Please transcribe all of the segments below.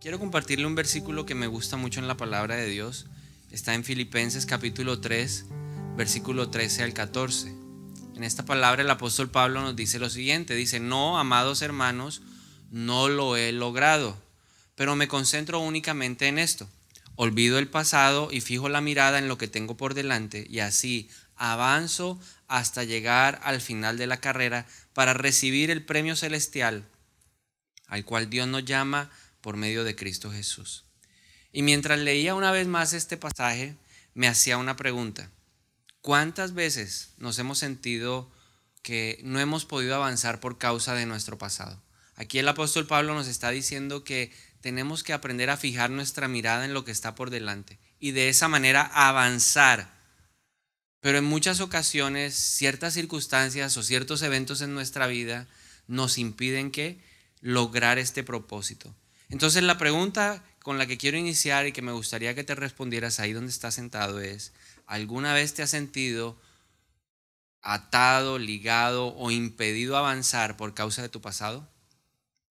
Quiero compartirle un versículo que me gusta mucho en la palabra de Dios. Está en Filipenses capítulo 3, versículo 13 al 14. En esta palabra el apóstol Pablo nos dice lo siguiente. Dice, no, amados hermanos, no lo he logrado, pero me concentro únicamente en esto. Olvido el pasado y fijo la mirada en lo que tengo por delante y así avanzo hasta llegar al final de la carrera para recibir el premio celestial al cual Dios nos llama por medio de Cristo Jesús. Y mientras leía una vez más este pasaje, me hacía una pregunta. ¿Cuántas veces nos hemos sentido que no hemos podido avanzar por causa de nuestro pasado? Aquí el apóstol Pablo nos está diciendo que tenemos que aprender a fijar nuestra mirada en lo que está por delante y de esa manera avanzar. Pero en muchas ocasiones ciertas circunstancias o ciertos eventos en nuestra vida nos impiden que lograr este propósito. Entonces la pregunta con la que quiero iniciar y que me gustaría que te respondieras ahí donde estás sentado es, ¿alguna vez te has sentido atado, ligado o impedido avanzar por causa de tu pasado?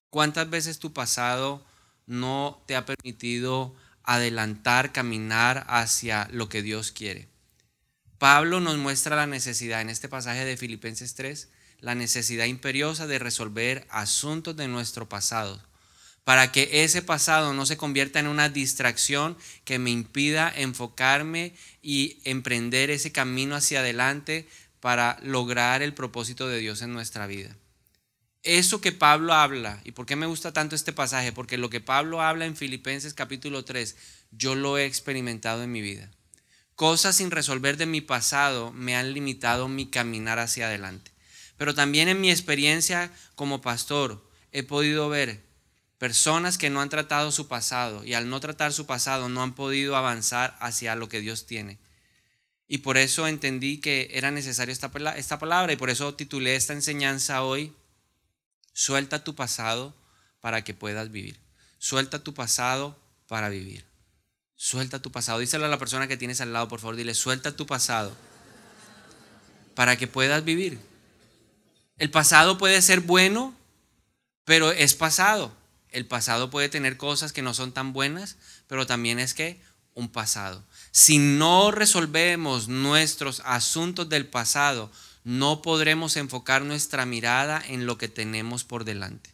¿Cuántas veces tu pasado no te ha permitido adelantar, caminar hacia lo que Dios quiere? Pablo nos muestra la necesidad en este pasaje de Filipenses 3, la necesidad imperiosa de resolver asuntos de nuestro pasado para que ese pasado no se convierta en una distracción que me impida enfocarme y emprender ese camino hacia adelante para lograr el propósito de Dios en nuestra vida. Eso que Pablo habla, y por qué me gusta tanto este pasaje, porque lo que Pablo habla en Filipenses capítulo 3, yo lo he experimentado en mi vida. Cosas sin resolver de mi pasado me han limitado mi caminar hacia adelante. Pero también en mi experiencia como pastor he podido ver Personas que no han tratado su pasado y al no tratar su pasado no han podido avanzar hacia lo que Dios tiene. Y por eso entendí que era necesaria esta, esta palabra y por eso titulé esta enseñanza hoy, Suelta tu pasado para que puedas vivir. Suelta tu pasado para vivir. Suelta tu pasado. Díselo a la persona que tienes al lado, por favor, dile, suelta tu pasado para que puedas vivir. El pasado puede ser bueno, pero es pasado el pasado puede tener cosas que no son tan buenas, pero también es que un pasado. Si no resolvemos nuestros asuntos del pasado, no podremos enfocar nuestra mirada en lo que tenemos por delante.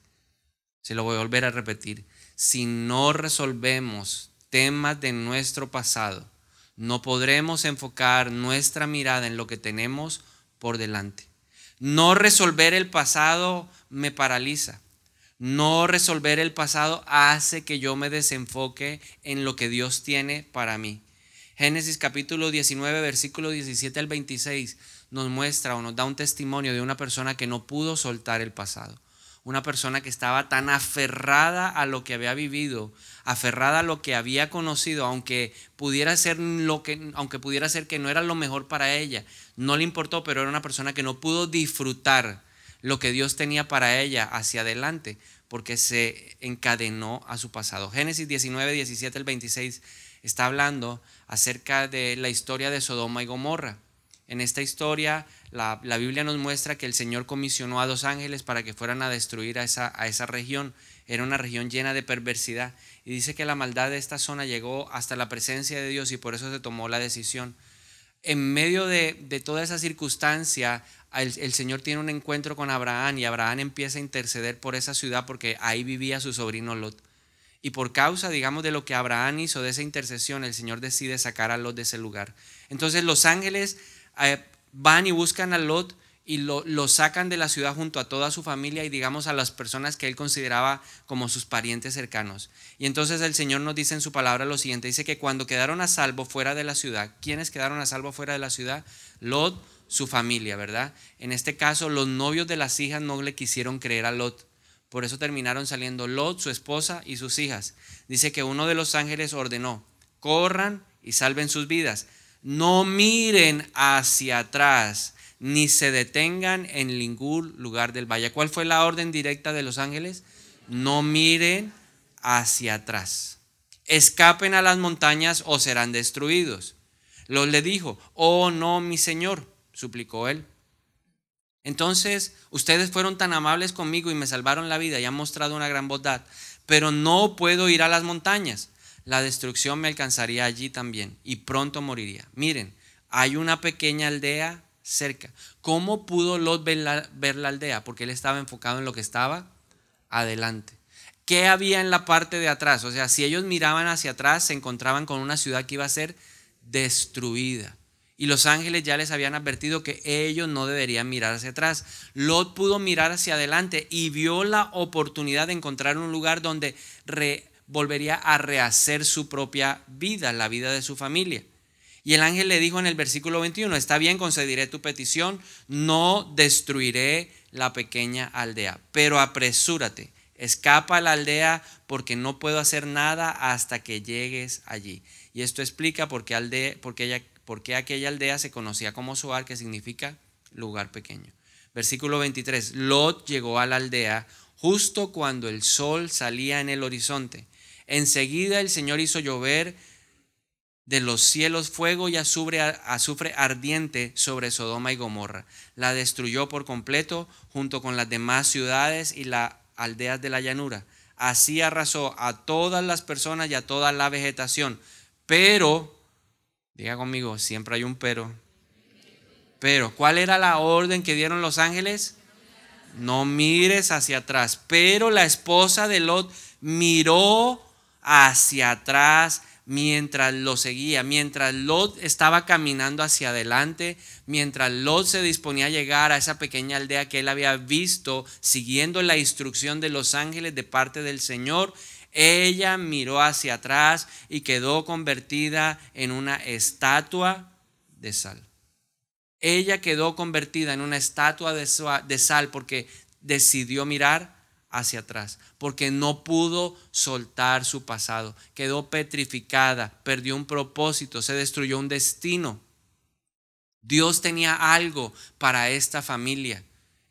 Se lo voy a volver a repetir. Si no resolvemos temas de nuestro pasado, no podremos enfocar nuestra mirada en lo que tenemos por delante. No resolver el pasado me paraliza. No resolver el pasado hace que yo me desenfoque en lo que Dios tiene para mí. Génesis capítulo 19, versículo 17 al 26 nos muestra o nos da un testimonio de una persona que no pudo soltar el pasado. Una persona que estaba tan aferrada a lo que había vivido, aferrada a lo que había conocido, aunque pudiera ser lo que aunque pudiera ser que no era lo mejor para ella, no le importó, pero era una persona que no pudo disfrutar lo que Dios tenía para ella hacia adelante, porque se encadenó a su pasado. Génesis 19, 17 26 está hablando acerca de la historia de Sodoma y Gomorra. En esta historia, la, Biblia nos muestra que el Señor comisionó a dos ángeles para que fueran a destruir a esa, región. Era una región llena de perversidad. Y dice que la maldad de esta zona llegó hasta la presencia de Dios y por eso se tomó la decisión. En medio de, de toda esa circunstancia, el, Señor tiene un encuentro con Abraham y Abraham empieza a interceder por esa ciudad porque ahí vivía su sobrino Lot. Y por causa, digamos, de lo que Abraham hizo, de esa intercesión, el Señor decide sacar a Lot de ese lugar. Entonces los ángeles eh, van y buscan a Lot y lo, lo, sacan de la ciudad junto a toda su familia y digamos a las personas que él consideraba como sus parientes cercanos. Y entonces el Señor nos dice en su palabra lo siguiente, dice que cuando quedaron a salvo fuera de la ciudad, ¿quiénes quedaron a salvo fuera de la ciudad? Lot, su familia, ¿verdad? En este caso, los novios de las hijas no le quisieron creer a Lot. Por eso terminaron saliendo Lot, su esposa y sus hijas. Dice que uno de los ángeles ordenó, corran y salven sus vidas. No miren hacia atrás, ni se detengan en ningún lugar del valle. ¿Cuál fue la orden directa de los ángeles? No miren hacia atrás. Escapen a las montañas o serán destruidos. Lot le dijo, oh no, mi Señor, suplicó él. Entonces, ustedes fueron tan amables conmigo y me salvaron la vida y han mostrado una gran bondad, pero no puedo ir a las montañas. La destrucción me alcanzaría allí también y pronto moriría. Miren, hay una pequeña aldea cerca. ¿Cómo pudo Lot ver la, ver la aldea? Porque él estaba enfocado en lo que estaba adelante. ¿Qué había en la parte de atrás? O sea, si ellos miraban hacia atrás, se encontraban con una ciudad que iba a ser destruida y los ángeles ya les habían advertido que ellos no deberían mirar hacia atrás. Lot pudo mirar hacia adelante y vio la oportunidad de encontrar un lugar donde volvería a rehacer su propia vida, la vida de su familia. Y el ángel le dijo en el versículo 21, está bien, concediré tu petición, no destruiré la pequeña aldea, pero apresúrate, escapa a la aldea porque no puedo hacer nada hasta que llegues allí. Y esto explica por qué, por qué ella porque aquella aldea se conocía como Soar, que significa lugar pequeño. Versículo 23. Lot llegó a la aldea justo cuando el sol salía en el horizonte. Enseguida el Señor hizo llover de los cielos fuego y azufre, azufre, ardiente sobre Sodoma y Gomorra. La destruyó por completo junto con las demás ciudades y las aldeas de la llanura. Así arrasó a todas las personas y a toda la vegetación. Pero Diga conmigo, siempre hay un pero. Pero, ¿cuál era la orden que dieron los ángeles? No mires hacia atrás. Pero la esposa de Lot miró hacia atrás mientras lo seguía, mientras Lot estaba caminando hacia adelante, mientras Lot se disponía a llegar a esa pequeña aldea que él había visto, siguiendo la instrucción de los ángeles de parte del Señor, ella miró hacia atrás y quedó convertida en una estatua de sal. Ella quedó convertida en una estatua de sal porque decidió mirar hacia atrás, porque no pudo soltar su pasado. Quedó petrificada, perdió un propósito, se destruyó un destino. Dios tenía algo para esta familia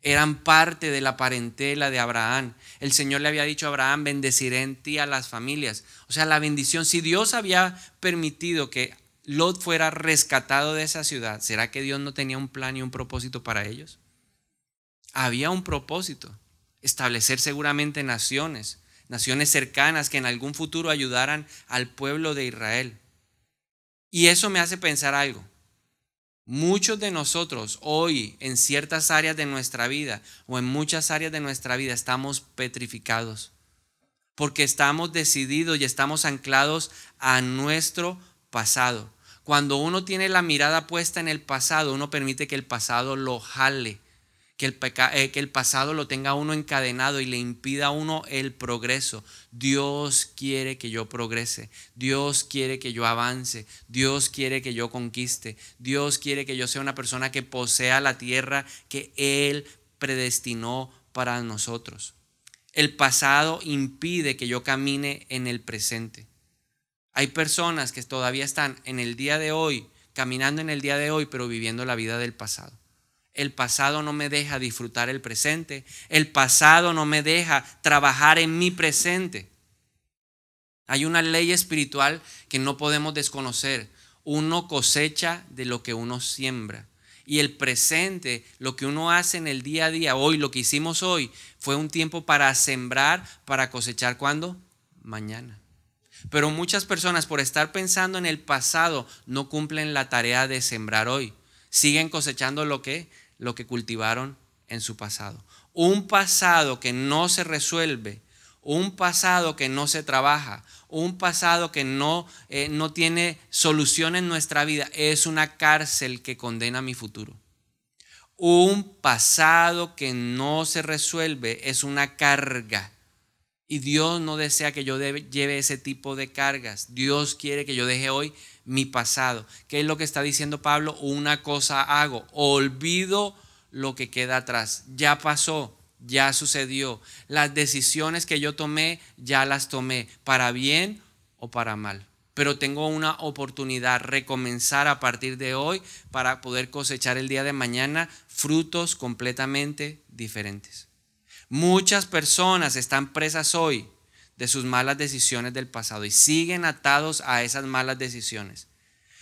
eran parte de la parentela de Abraham. El Señor le había dicho a Abraham, bendeciré en ti a las familias. O sea, la bendición, si Dios había permitido que Lot fuera rescatado de esa ciudad, ¿será que Dios no tenía un plan y un propósito para ellos? Había un propósito, establecer seguramente naciones, naciones cercanas que en algún futuro ayudaran al pueblo de Israel. Y eso me hace pensar algo. Muchos de nosotros hoy en ciertas áreas de nuestra vida o en muchas áreas de nuestra vida estamos petrificados porque estamos decididos y estamos anclados a nuestro pasado. Cuando uno tiene la mirada puesta en el pasado, uno permite que el pasado lo jale eh, que el, pasado lo tenga uno encadenado y le impida a uno el progreso. Dios quiere que yo progrese, Dios quiere que yo avance, Dios quiere que yo conquiste, Dios quiere que yo sea una persona que posea la tierra que Él predestinó para nosotros. El pasado impide que yo camine en el presente. Hay personas que todavía están en el día de hoy, caminando en el día de hoy, pero viviendo la vida del pasado. El pasado no me deja disfrutar el presente. El pasado no me deja trabajar en mi presente. Hay una ley espiritual que no podemos desconocer. Uno cosecha de lo que uno siembra. Y el presente, lo que uno hace en el día a día, hoy, lo que hicimos hoy, fue un tiempo para sembrar, para cosechar. ¿Cuándo? Mañana. Pero muchas personas por estar pensando en el pasado no cumplen la tarea de sembrar hoy siguen cosechando lo que lo que cultivaron en su pasado. Un pasado que no se resuelve, un pasado que no se trabaja, un pasado que no, eh, no tiene solución en nuestra vida, es una cárcel que condena mi futuro. Un pasado que no se resuelve es una carga y Dios no desea que yo lleve ese tipo de cargas. Dios quiere que yo deje hoy mi pasado. ¿Qué es lo que está diciendo Pablo? Una cosa hago, olvido lo que queda atrás. Ya pasó, ya sucedió. Las decisiones que yo tomé, ya las tomé, para bien o para mal. Pero tengo una oportunidad, recomenzar a partir de hoy para poder cosechar el día de mañana frutos completamente diferentes. Muchas personas están presas hoy de sus malas decisiones del pasado y siguen atados a esas malas decisiones.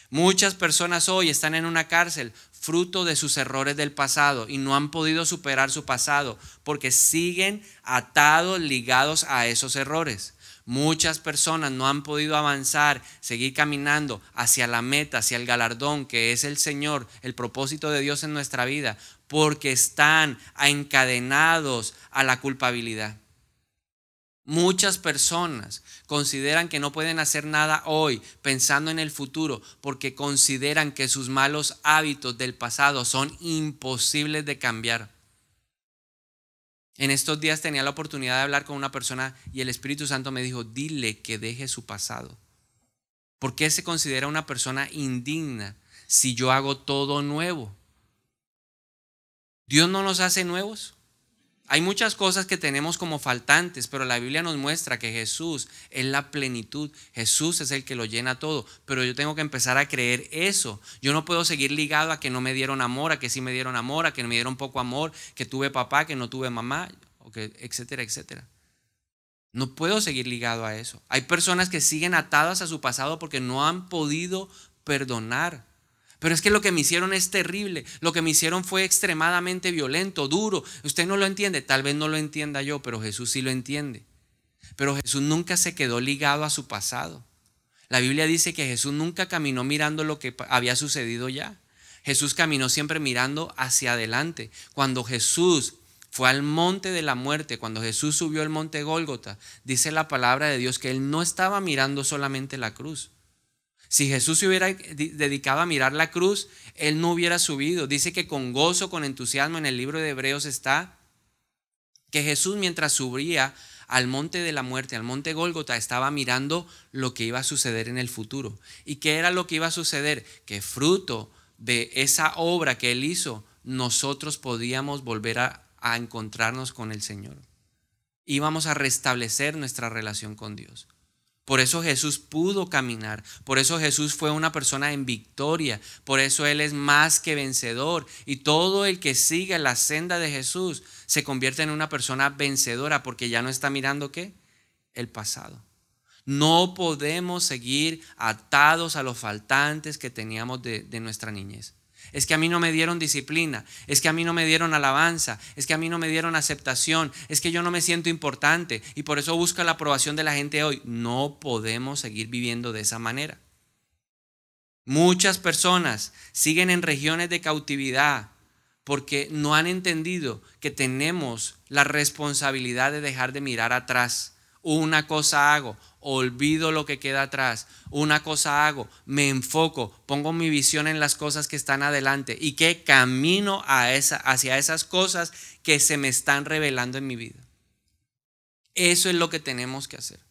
Muchas personas hoy están en una cárcel fruto de sus errores del pasado y no han podido superar su pasado porque siguen atados, ligados a esos errores. Muchas personas no han podido avanzar, seguir caminando hacia la meta, hacia el galardón que es el Señor, el propósito de Dios en nuestra vida, porque están encadenados a la culpabilidad. Muchas personas consideran que no pueden hacer nada hoy pensando en el futuro porque consideran que sus malos hábitos del pasado son imposibles de cambiar. En estos días tenía la oportunidad de hablar con una persona y el Espíritu Santo me dijo, dile que deje su pasado. ¿Por qué se considera una persona indigna si yo hago todo nuevo? Dios no nos hace nuevos. Hay muchas cosas que tenemos como faltantes, pero la Biblia nos muestra que Jesús es la plenitud, Jesús es el que lo llena todo, pero yo tengo que empezar a creer eso. Yo no puedo seguir ligado a que no me dieron amor, a que sí me dieron amor, a que me dieron poco amor, que tuve papá, que no tuve mamá, o que, etcétera, etcétera. No puedo seguir ligado a eso. Hay personas que siguen atadas a su pasado porque no han podido perdonar pero es que lo que me hicieron es terrible, lo que me hicieron fue extremadamente violento, duro. Usted no lo entiende, tal vez no lo entienda yo, pero Jesús sí lo entiende. Pero Jesús nunca se quedó ligado a su pasado. La Biblia dice que Jesús nunca caminó mirando lo que había sucedido ya. Jesús caminó siempre mirando hacia adelante. Cuando Jesús fue al monte de la muerte, cuando Jesús subió al monte Gólgota, dice la palabra de Dios que él no estaba mirando solamente la cruz, si Jesús se hubiera dedicado a mirar la cruz, él no hubiera subido. Dice que con gozo, con entusiasmo en el libro de Hebreos está que Jesús mientras subía al monte de la muerte, al monte Gólgota, estaba mirando lo que iba a suceder en el futuro. ¿Y qué era lo que iba a suceder? Que fruto de esa obra que él hizo, nosotros podíamos volver a, a encontrarnos con el Señor. Íbamos a restablecer nuestra relación con Dios. Por eso Jesús pudo caminar, por eso Jesús fue una persona en victoria, por eso Él es más que vencedor y todo el que sigue la senda de Jesús se convierte en una persona vencedora porque ya no está mirando qué? El pasado. No podemos seguir atados a los faltantes que teníamos de nuestra niñez es que a mí no me dieron disciplina, es que a mí no me dieron alabanza, es que a mí no me dieron aceptación, es que yo no me siento importante y por eso busco la aprobación de la gente hoy. No podemos seguir viviendo de esa manera. Muchas personas siguen en regiones de cautividad porque no han entendido que tenemos la responsabilidad de dejar de mirar atrás una cosa hago, olvido lo que queda atrás. Una cosa hago, me enfoco, pongo mi visión en las cosas que están adelante y que camino hacia esas cosas que se me están revelando en mi vida. Eso es lo que tenemos que hacer.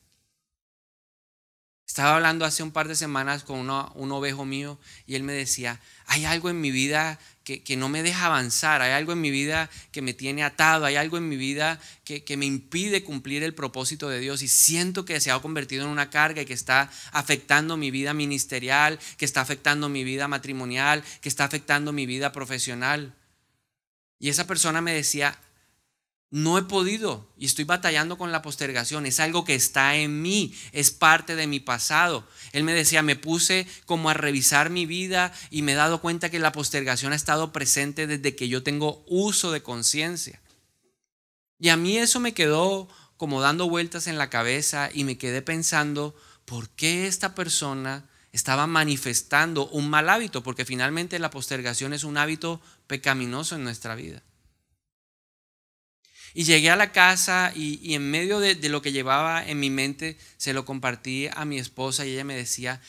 Estaba hablando hace un par de semanas con un ovejo mío y él me decía, hay algo en mi vida que, no me deja avanzar, hay algo en mi vida que me tiene atado, hay algo en mi vida que, que me impide cumplir el propósito de Dios y siento que se ha convertido en una carga y que está afectando mi vida ministerial, que está afectando mi vida matrimonial, que está afectando mi vida profesional. Y esa persona me decía, no he podido y estoy batallando con la postergación. Es algo que está en mí, es parte de mi pasado. Él me decía, me puse como a revisar mi vida y me he dado cuenta que la postergación ha estado presente desde que yo tengo uso de conciencia. Y a mí eso me quedó como dando vueltas en la cabeza y me quedé pensando, ¿por qué esta persona estaba manifestando un mal hábito? Porque finalmente la postergación es un hábito pecaminoso en nuestra vida. Y llegué a la casa y, en medio de, lo que llevaba en mi mente, se lo compartí a mi esposa y ella me decía,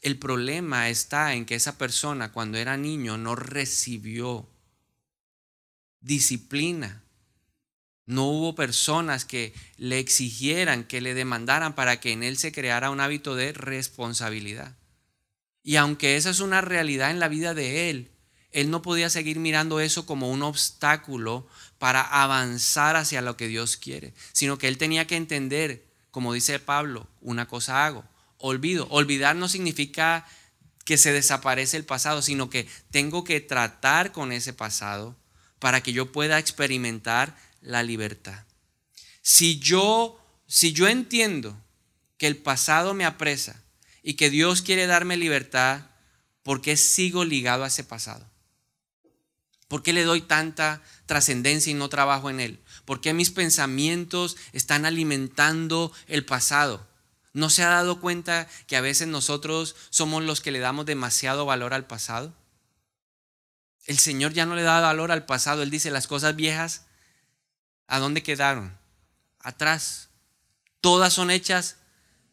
el problema está en que esa persona cuando era niño no recibió disciplina. No hubo personas que le exigieran, que le demandaran para que en él se creara un hábito de responsabilidad. Y aunque esa es una realidad en la vida de él, él no podía seguir mirando eso como un obstáculo para avanzar hacia lo que Dios quiere, sino que él tenía que entender, como dice Pablo, una cosa hago, olvido. Olvidar no significa que se desaparece el pasado, sino que tengo que tratar con ese pasado para que yo pueda experimentar la libertad. Si yo, si yo entiendo que el pasado me apresa y que Dios quiere darme libertad, ¿por qué sigo ligado a ese pasado? ¿Por qué le doy tanta trascendencia y no trabajo en él? ¿Por qué mis pensamientos están alimentando el pasado? ¿No se ha dado cuenta que a veces nosotros somos los que le damos demasiado valor al pasado? El Señor ya no le da valor al pasado. Él dice, las cosas viejas, ¿a dónde quedaron? Atrás. Todas son hechas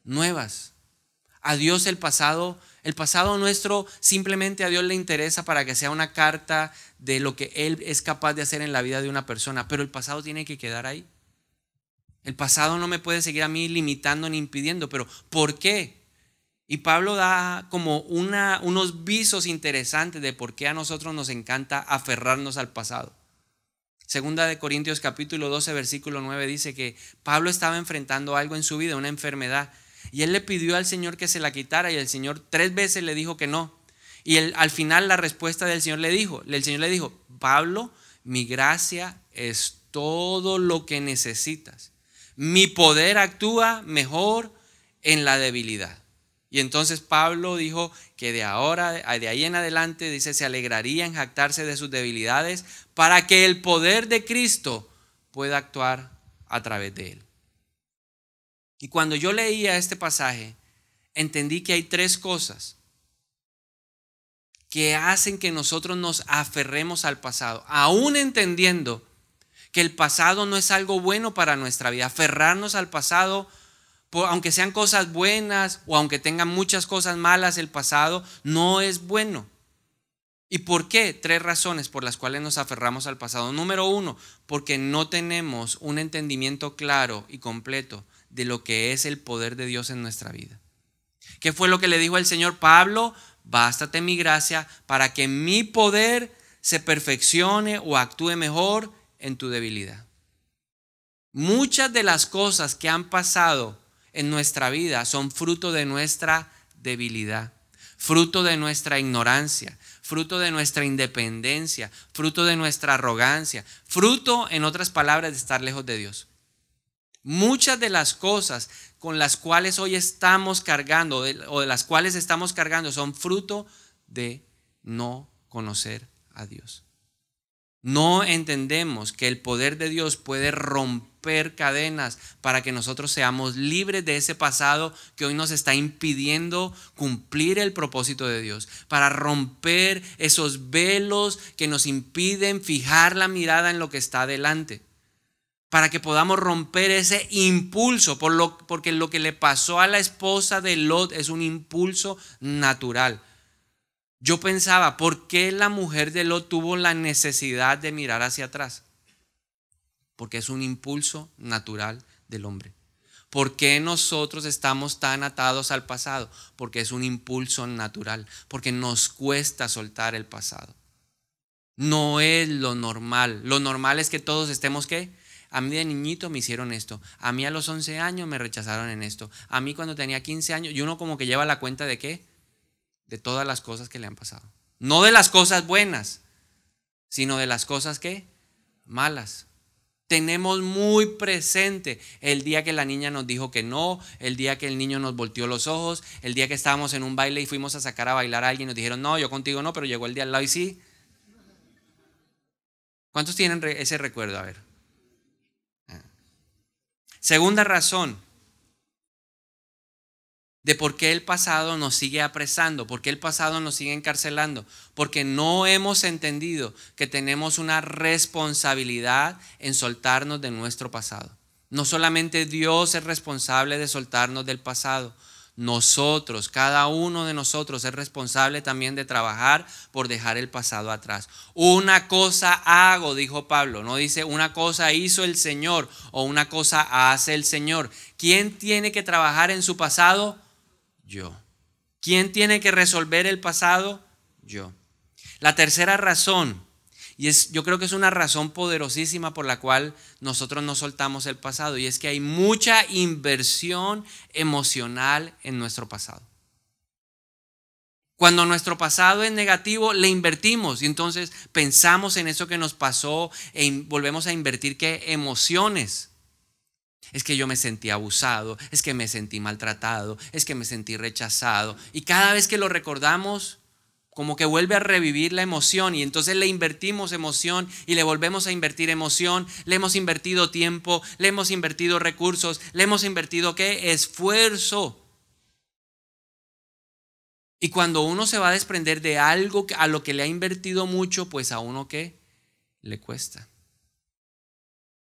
nuevas. A Dios el pasado el pasado nuestro simplemente a Dios le interesa para que sea una carta de lo que Él es capaz de hacer en la vida de una persona, pero el pasado tiene que quedar ahí. El pasado no me puede seguir a mí limitando ni impidiendo, pero ¿por qué? Y Pablo da como unos visos interesantes de por qué a nosotros nos encanta aferrarnos al pasado. Segunda de Corintios capítulo 12 versículo 9 dice que Pablo estaba enfrentando algo en su vida, una enfermedad, y él le pidió al Señor que se la quitara y el Señor tres veces le dijo que no. Y al final la respuesta del Señor le dijo, el Señor le dijo, Pablo, mi gracia es todo lo que necesitas. Mi poder actúa mejor en la debilidad. Y entonces Pablo dijo que de ahora, de ahí en adelante, dice, se alegraría en jactarse de sus debilidades para que el poder de Cristo pueda actuar a través de él. Y cuando yo leía este pasaje, entendí que hay tres cosas que hacen que nosotros nos aferremos al pasado, aún entendiendo que el pasado no es algo bueno para nuestra vida. Aferrarnos al pasado, aunque sean cosas buenas o aunque tengan muchas cosas malas, el pasado no es bueno. ¿Y por qué? Tres razones por las cuales nos aferramos al pasado. Número uno, porque no tenemos un entendimiento claro y completo de lo que es el poder de Dios en nuestra vida. ¿Qué fue lo que le dijo el Señor Pablo? Bástate mi gracia para que mi poder se perfeccione o actúe mejor en tu debilidad. Muchas de las cosas que han pasado en nuestra vida son fruto de nuestra debilidad, fruto de nuestra ignorancia, fruto de nuestra independencia, fruto de nuestra arrogancia, fruto, en otras palabras, de estar lejos de Dios. Muchas de las cosas con las cuales hoy estamos cargando o de las cuales estamos cargando son fruto de no conocer a Dios. No entendemos que el poder de Dios puede romper cadenas para que nosotros seamos libres de ese pasado que hoy nos está impidiendo cumplir el propósito de Dios, para romper esos velos que nos impiden fijar la mirada en lo que está adelante para que podamos romper ese impulso, por lo, porque lo que le pasó a la esposa de Lot es un impulso natural. Yo pensaba, ¿por qué la mujer de Lot tuvo la necesidad de mirar hacia atrás? Porque es un impulso natural del hombre. ¿Por qué nosotros estamos tan atados al pasado? Porque es un impulso natural, porque nos cuesta soltar el pasado. No es lo normal. Lo normal es que todos estemos qué? A mí de niñito me hicieron esto. A mí a los 11 años me rechazaron en esto. A mí cuando tenía 15 años, y uno como que lleva la cuenta de qué? De todas las cosas que le han pasado. No de las cosas buenas, sino de las cosas que malas. Tenemos muy presente el día que la niña nos dijo que no, el día que el niño nos volteó los ojos, el día que estábamos en un baile y fuimos a sacar a bailar a alguien y nos dijeron, no, yo contigo no, pero llegó el día al lado y sí. ¿Cuántos tienen ese recuerdo? A ver. Segunda razón de por qué el pasado nos sigue apresando, por qué el pasado nos sigue encarcelando, porque no hemos entendido que tenemos una responsabilidad en soltarnos de nuestro pasado. No solamente Dios es responsable de soltarnos del pasado, nosotros, cada uno de nosotros es responsable también de trabajar por dejar el pasado atrás. Una cosa hago, dijo Pablo, no dice una cosa hizo el Señor o una cosa hace el Señor. ¿Quién tiene que trabajar en su pasado? Yo. ¿Quién tiene que resolver el pasado? Yo. La tercera razón y es, yo creo que es una razón poderosísima por la cual nosotros no soltamos el pasado. Y es que hay mucha inversión emocional en nuestro pasado. Cuando nuestro pasado es negativo, le invertimos y entonces pensamos en eso que nos pasó e volvemos a invertir qué emociones. Es que yo me sentí abusado, es que me sentí maltratado, es que me sentí rechazado. Y cada vez que lo recordamos, como que vuelve a revivir la emoción y entonces le invertimos emoción y le volvemos a invertir emoción, le hemos invertido tiempo, le hemos invertido recursos, le hemos invertido qué? Esfuerzo. Y cuando uno se va a desprender de algo a lo que le ha invertido mucho, pues a uno qué? Le cuesta.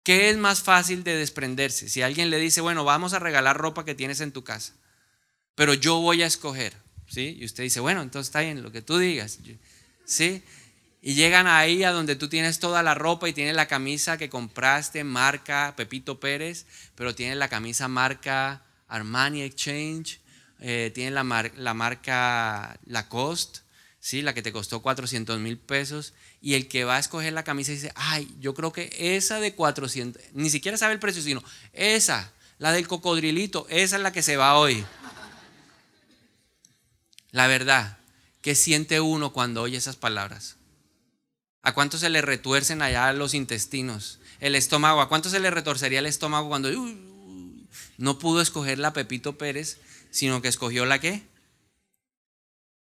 ¿Qué es más fácil de desprenderse? Si alguien le dice, bueno, vamos a regalar ropa que tienes en tu casa, pero yo voy a escoger. ¿sí? Y usted dice, bueno, entonces está bien lo que tú digas, ¿sí? Y llegan ahí a donde tú tienes toda la ropa y tienes la camisa que compraste, marca Pepito Pérez, pero tienes la camisa marca Armani Exchange, eh, tienes la, mar la marca Lacoste, ¿sí? la que te costó 400 mil pesos, y el que va a escoger la camisa dice, ay, yo creo que esa de 400, ni siquiera sabe el precio, sino esa, la del cocodrilito, esa es la que se va hoy. La verdad, ¿qué siente uno cuando oye esas palabras? ¿A cuánto se le retuercen allá los intestinos? El estómago, ¿a cuánto se le retorcería el estómago cuando no pudo escoger la Pepito Pérez, sino que escogió la qué?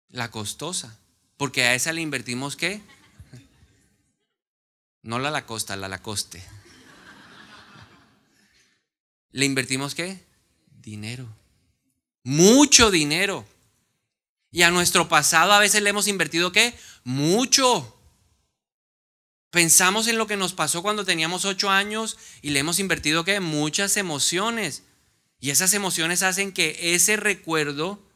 La costosa. Porque a esa le invertimos qué? No la la costa la la coste ¿Le invertimos qué? Dinero. Mucho dinero. Y a nuestro pasado a veces le hemos invertido qué? Mucho. Pensamos en lo que nos pasó cuando teníamos ocho años y le hemos invertido qué? Muchas emociones. Y esas emociones hacen que ese recuerdo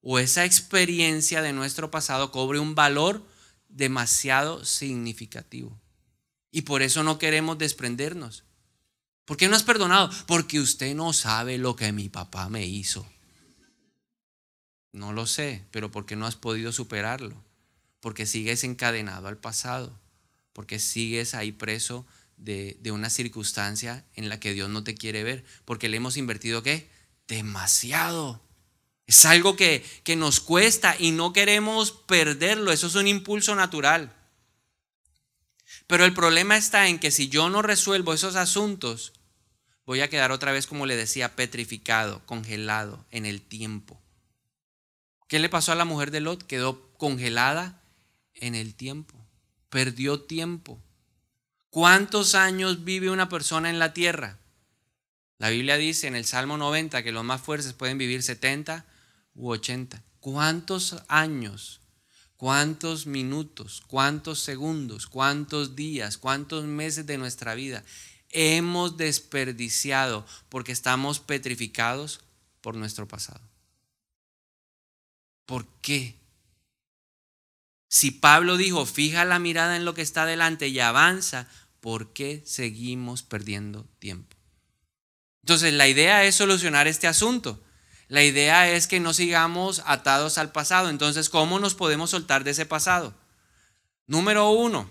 o esa experiencia de nuestro pasado cobre un valor demasiado significativo. Y por eso no queremos desprendernos. ¿Por qué no has perdonado? Porque usted no sabe lo que mi papá me hizo. No lo sé, pero porque no has podido superarlo, porque sigues encadenado al pasado, porque sigues ahí preso de, una circunstancia en la que Dios no te quiere ver, porque le hemos invertido qué? Demasiado. Es algo que nos cuesta y no queremos perderlo, eso es un impulso natural. Pero el problema está en que si yo no resuelvo esos asuntos, voy a quedar otra vez, como le decía, petrificado, congelado en el tiempo. ¿Qué le pasó a la mujer de Lot? Quedó congelada en el tiempo, perdió tiempo. ¿Cuántos años vive una persona en la tierra? La Biblia dice en el Salmo 90 que los más fuertes pueden vivir 70 u 80. ¿Cuántos años? ¿Cuántos minutos? ¿Cuántos segundos? ¿Cuántos días? ¿Cuántos meses de nuestra vida hemos desperdiciado porque estamos petrificados por nuestro pasado? ¿Por qué? Si Pablo dijo, fija la mirada en lo que está delante y avanza, ¿por qué seguimos perdiendo tiempo? Entonces, la idea es solucionar este asunto. La idea es que no sigamos atados al pasado. Entonces, ¿cómo nos podemos soltar de ese pasado? Número uno,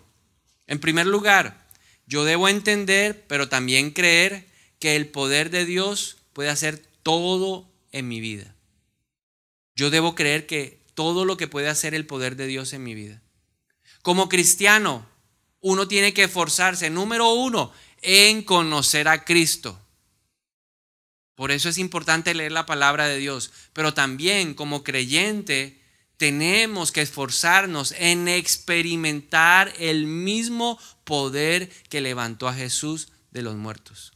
en primer lugar, yo debo entender, pero también creer que el poder de Dios puede hacer todo en mi vida. Yo debo creer que todo lo que puede hacer el poder de Dios en mi vida. Como cristiano, uno tiene que esforzarse, número uno, en conocer a Cristo. Por eso es importante leer la palabra de Dios. Pero también como creyente tenemos que esforzarnos en experimentar el mismo poder que levantó a Jesús de los muertos.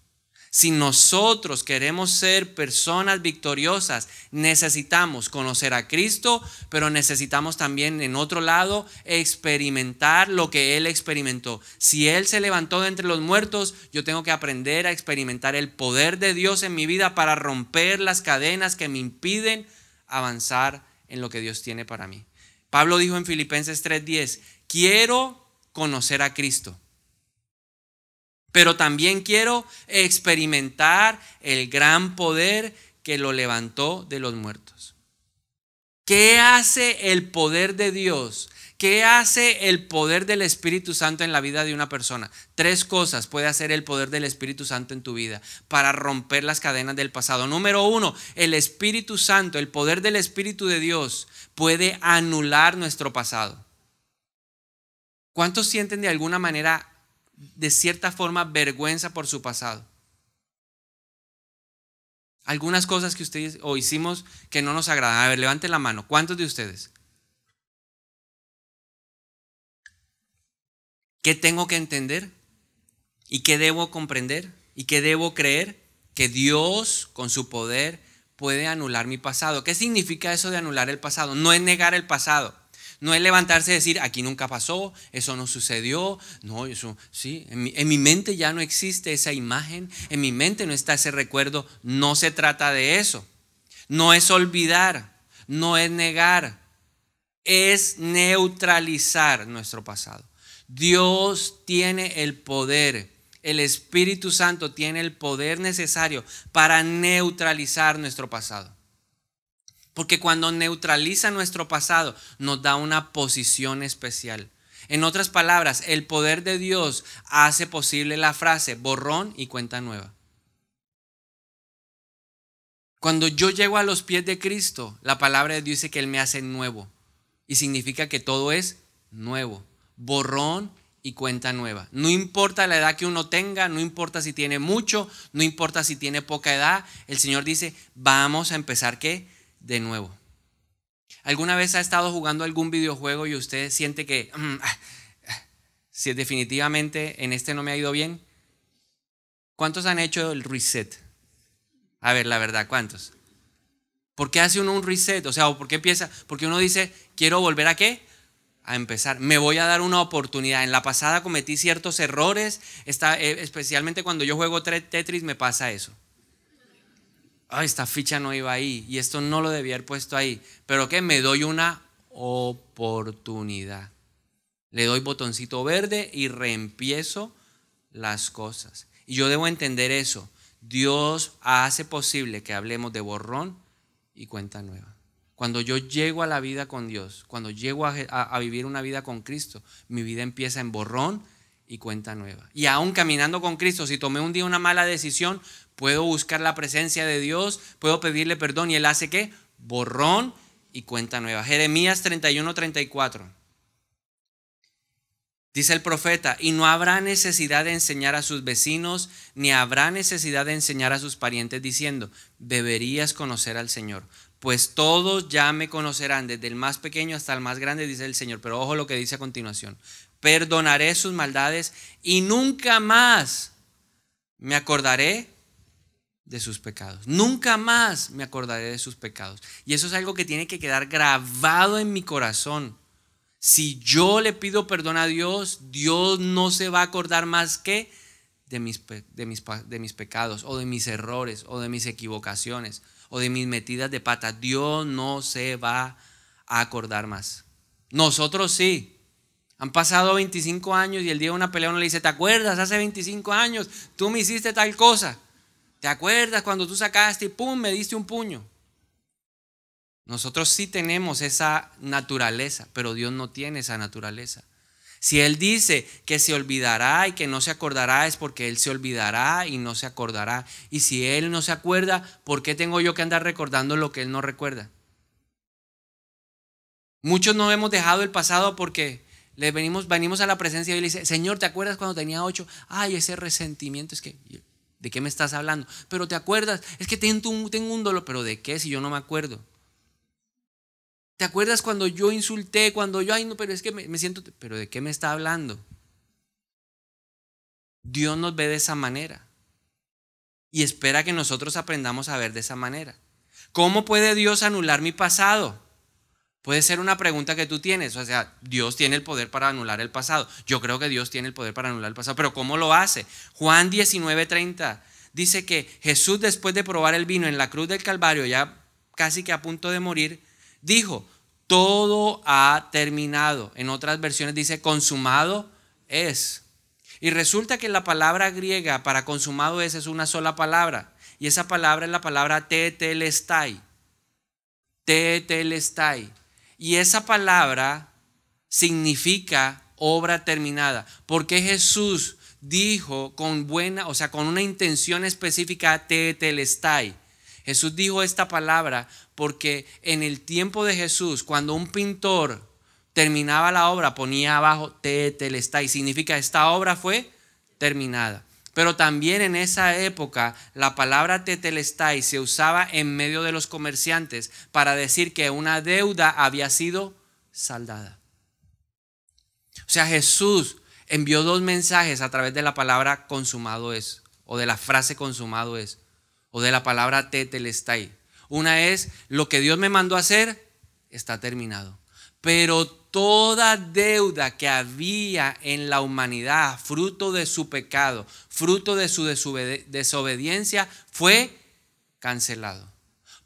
Si nosotros queremos ser personas victoriosas, necesitamos conocer a Cristo, pero necesitamos también, en otro lado, experimentar lo que Él experimentó. Si Él se levantó de entre los muertos, yo tengo que aprender a experimentar el poder de Dios en mi vida para romper las cadenas que me impiden avanzar en lo que Dios tiene para mí. Pablo dijo en Filipenses 3:10, quiero conocer a Cristo pero también quiero experimentar el gran poder que lo levantó de los muertos. ¿Qué hace el poder de Dios? ¿Qué hace el poder del Espíritu Santo en la vida de una persona? Tres cosas puede hacer el poder del Espíritu Santo en tu vida para romper las cadenas del pasado. Número uno, el Espíritu Santo, el poder del Espíritu de Dios puede anular nuestro pasado. ¿Cuántos sienten de alguna manera de cierta forma vergüenza por su pasado. Algunas cosas que ustedes o hicimos que no nos agradan. A ver, levante la mano. ¿Cuántos de ustedes? ¿Qué tengo que entender? ¿Y qué debo comprender? ¿Y qué debo creer? Que Dios con su poder puede anular mi pasado. ¿Qué significa eso de anular el pasado? No es negar el pasado. No es levantarse y decir, aquí nunca pasó, eso no sucedió. No, eso sí, en mi, en mi mente ya no existe esa imagen, en mi mente no está ese recuerdo. No se trata de eso. No es olvidar, no es negar, es neutralizar nuestro pasado. Dios tiene el poder, el Espíritu Santo tiene el poder necesario para neutralizar nuestro pasado. Porque cuando neutraliza nuestro pasado, nos da una posición especial. En otras palabras, el poder de Dios hace posible la frase borrón y cuenta nueva. Cuando yo llego a los pies de Cristo, la palabra de Dios dice que Él me hace nuevo. Y significa que todo es nuevo. Borrón y cuenta nueva. No importa la edad que uno tenga, no importa si tiene mucho, no importa si tiene poca edad. El Señor dice, vamos a empezar qué? de nuevo. ¿Alguna vez ha estado jugando algún videojuego y usted siente que mm, ah, ah, si definitivamente en este no me ha ido bien? ¿Cuántos han hecho el reset? A ver, la verdad, ¿cuántos? ¿Por qué hace uno un reset? O sea, ¿por qué empieza? Porque uno dice, quiero volver a qué? A empezar. Me voy a dar una oportunidad. En la pasada cometí ciertos errores. Está, eh, especialmente cuando yo juego Tetris me pasa eso. Ah, esta ficha no iba ahí y esto no lo debía haber puesto ahí, pero que me doy una oportunidad. Le doy botoncito verde y reempiezo las cosas. Y yo debo entender eso. Dios hace posible que hablemos de borrón y cuenta nueva. Cuando yo llego a la vida con Dios, cuando llego a vivir una vida con Cristo, mi vida empieza en borrón y cuenta nueva. Y aún caminando con Cristo, si tomé un día una mala decisión, puedo buscar la presencia de Dios, puedo pedirle perdón y Él hace que borrón y cuenta nueva. Jeremías 31, 34. Dice el profeta, y no habrá necesidad de enseñar a sus vecinos, ni habrá necesidad de enseñar a sus parientes diciendo, deberías conocer al Señor, pues todos ya me conocerán, desde el más pequeño hasta el más grande, dice el Señor. Pero ojo lo que dice a continuación, perdonaré sus maldades y nunca más me acordaré de sus pecados. Nunca más me acordaré de sus pecados. Y eso es algo que tiene que quedar grabado en mi corazón. Si yo le pido perdón a Dios, Dios no se va a acordar más que de mis, de mis, de mis pecados o de mis errores o de mis equivocaciones o de mis metidas de pata. Dios no se va a acordar más. Nosotros sí, han pasado 25 años y el día de una pelea uno le dice, ¿te acuerdas? Hace 25 años tú me hiciste tal cosa. ¿Te acuerdas cuando tú sacaste y pum, me diste un puño? Nosotros sí tenemos esa naturaleza, pero Dios no tiene esa naturaleza. Si Él dice que se olvidará y que no se acordará, es porque Él se olvidará y no se acordará. Y si Él no se acuerda, ¿por qué tengo yo que andar recordando lo que Él no recuerda? Muchos no hemos dejado el pasado porque venimos, venimos a la presencia y le dice, Señor, ¿te acuerdas cuando tenía ocho? Ay, ese resentimiento, es que, ¿de qué me estás hablando? Pero ¿te acuerdas? Es que tengo un, un dolor, pero ¿de qué si yo no me acuerdo? ¿Te acuerdas cuando yo insulté, cuando yo, ay, no, pero es que me siento, pero ¿de qué me está hablando? Dios nos ve de esa manera y espera que nosotros aprendamos a ver de esa manera. ¿Cómo puede Dios anular mi pasado? Puede ser una pregunta que tú tienes, o sea, Dios tiene el poder para anular el pasado. Yo creo que Dios tiene el poder para anular el pasado, pero ¿cómo lo hace? Juan 19:30 dice que Jesús después de probar el vino en la cruz del Calvario, ya casi que a punto de morir, dijo, todo ha terminado. En otras versiones dice, consumado es. Y resulta que la palabra griega para consumado es es una sola palabra. Y esa palabra es la palabra tetelestai. Tetelestai. Y esa palabra significa obra terminada. Porque Jesús dijo con buena, o sea, con una intención específica, te telestai. Jesús dijo esta palabra porque en el tiempo de Jesús, cuando un pintor terminaba la obra, ponía abajo te telestai. Significa esta obra fue terminada. Pero también en esa época la palabra tetelestai se usaba en medio de los comerciantes para decir que una deuda había sido saldada. O sea, Jesús envió dos mensajes a través de la palabra consumado es, o de la frase consumado es, o de la palabra tetelestai. Una es, lo que Dios me mandó hacer está terminado. Pero toda deuda que había en la humanidad, fruto de su pecado, fruto de su desobediencia, fue cancelado.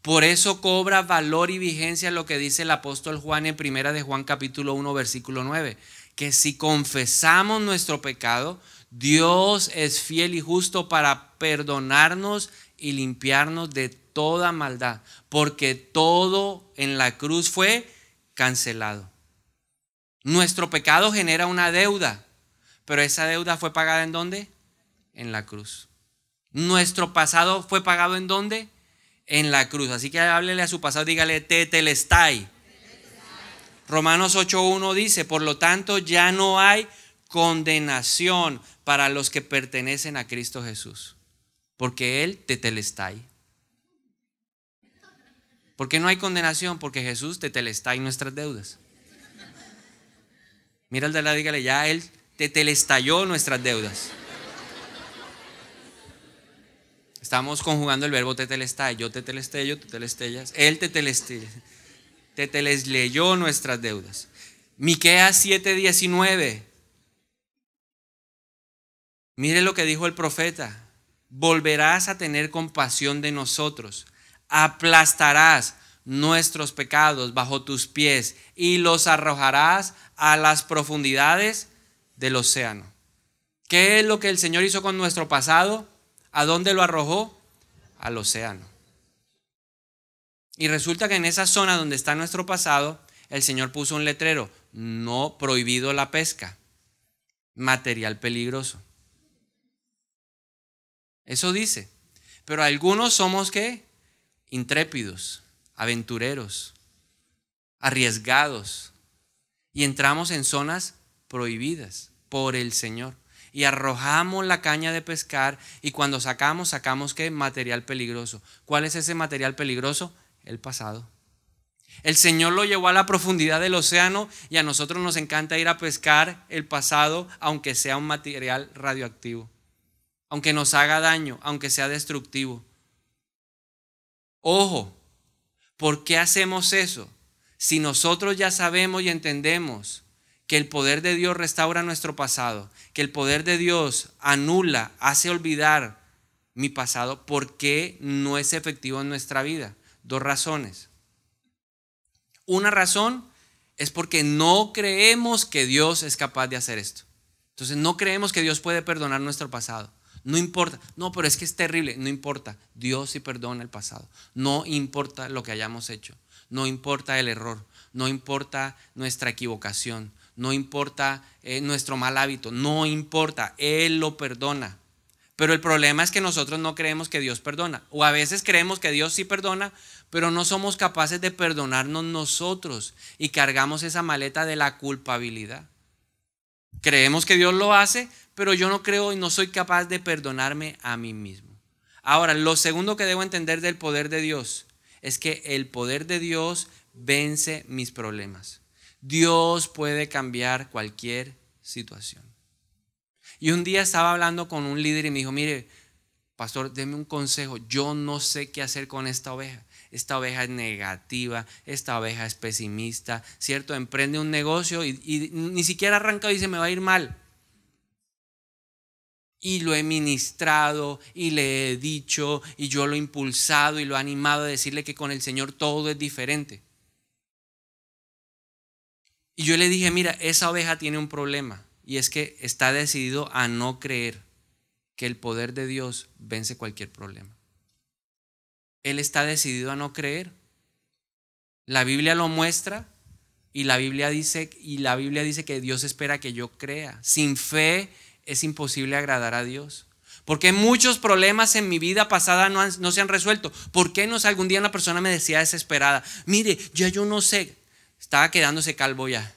Por eso cobra valor y vigencia lo que dice el apóstol Juan en primera de Juan capítulo 1 versículo 9, que si confesamos nuestro pecado, Dios es fiel y justo para perdonarnos y limpiarnos de toda maldad, porque todo en la cruz fue cancelado. Nuestro pecado genera una deuda, pero esa deuda fue pagada en dónde? en la cruz. Nuestro pasado fue pagado en dónde? En la cruz. Así que háblele a su pasado, dígale, te telestai. Romanos 8.1 dice, por lo tanto ya no hay condenación para los que pertenecen a Cristo Jesús, porque Él te ¿Por Porque no hay condenación? Porque Jesús te telestai nuestras deudas. Mira al de la dígale, ya Él te telestalló nuestras deudas. Estamos conjugando el verbo tetelestai. Yo tetelestello, telestellas Él tetelestello leyó nuestras deudas. Miqueas 7:19. Mire lo que dijo el profeta. Volverás a tener compasión de nosotros. Aplastarás nuestros pecados bajo tus pies y los arrojarás a las profundidades del océano. ¿Qué es lo que el Señor hizo con nuestro pasado? ¿A dónde lo arrojó? Al océano. Y resulta que en esa zona donde está nuestro pasado, el Señor puso un letrero, no prohibido la pesca, material peligroso. Eso dice. Pero algunos somos qué? Intrépidos, aventureros, arriesgados. Y entramos en zonas prohibidas por el Señor y arrojamos la caña de pescar y cuando sacamos, sacamos qué? Material peligroso. ¿Cuál es ese material peligroso? El pasado. El Señor lo llevó a la profundidad del océano y a nosotros nos encanta ir a pescar el pasado, aunque sea un material radioactivo, aunque nos haga daño, aunque sea destructivo. Ojo, ¿por qué hacemos eso? Si nosotros ya sabemos y entendemos que el poder de Dios restaura nuestro pasado, que el poder de Dios anula, hace olvidar mi pasado, ¿por qué no es efectivo en nuestra vida? Dos razones. Una razón es porque no creemos que Dios es capaz de hacer esto. Entonces no creemos que Dios puede perdonar nuestro pasado. No importa. No, pero es que es terrible. No importa. Dios sí perdona el pasado. No importa lo que hayamos hecho. No importa el error. No importa nuestra equivocación no importa eh, nuestro mal hábito, no importa, Él lo perdona. Pero el problema es que nosotros no creemos que Dios perdona. O a veces creemos que Dios sí perdona, pero no somos capaces de perdonarnos nosotros y cargamos esa maleta de la culpabilidad. Creemos que Dios lo hace, pero yo no creo y no soy capaz de perdonarme a mí mismo. Ahora, lo segundo que debo entender del poder de Dios es que el poder de Dios vence mis problemas. Dios puede cambiar cualquier situación. Y un día estaba hablando con un líder y me dijo, mire, pastor, deme un consejo, yo no sé qué hacer con esta oveja. Esta oveja es negativa, esta oveja es pesimista, ¿cierto? Emprende un negocio y, y ni siquiera arranca y dice, me va a ir mal. Y lo he ministrado y le he dicho y yo lo he impulsado y lo he animado a decirle que con el Señor todo es diferente. Y yo le dije, mira, esa oveja tiene un problema y es que está decidido a no creer que el poder de Dios vence cualquier problema. Él está decidido a no creer. La Biblia lo muestra y la Biblia dice y la dice que Dios espera que yo crea. Sin fe es imposible agradar a Dios. Porque muchos problemas en mi vida pasada no, se han resuelto. ¿Por qué no algún día una persona me decía desesperada, mire, ya yo no sé, estaba quedándose calvo ya.